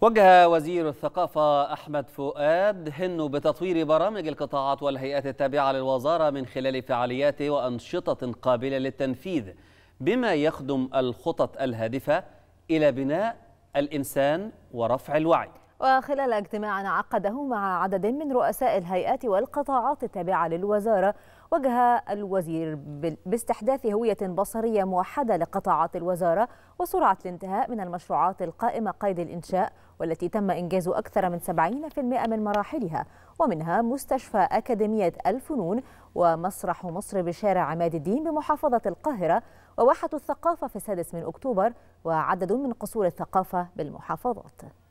وجه وزير الثقافة أحمد فؤاد هن بتطوير برامج القطاعات والهيئات التابعة للوزارة من خلال فعاليات وأنشطة قابلة للتنفيذ بما يخدم الخطط الهادفة إلى بناء الإنسان ورفع الوعي وخلال اجتماع عقده مع عدد من رؤساء الهيئات والقطاعات التابعة للوزارة وجه الوزير باستحداث هوية بصرية موحدة لقطاعات الوزارة وسرعة الانتهاء من المشروعات القائمة قيد الإنشاء والتي تم إنجاز أكثر من 70% من مراحلها ومنها مستشفى أكاديمية الفنون ومسرح مصر بشارع عماد الدين بمحافظة القاهرة وواحة الثقافة في السادس من أكتوبر وعدد من قصور الثقافة بالمحافظات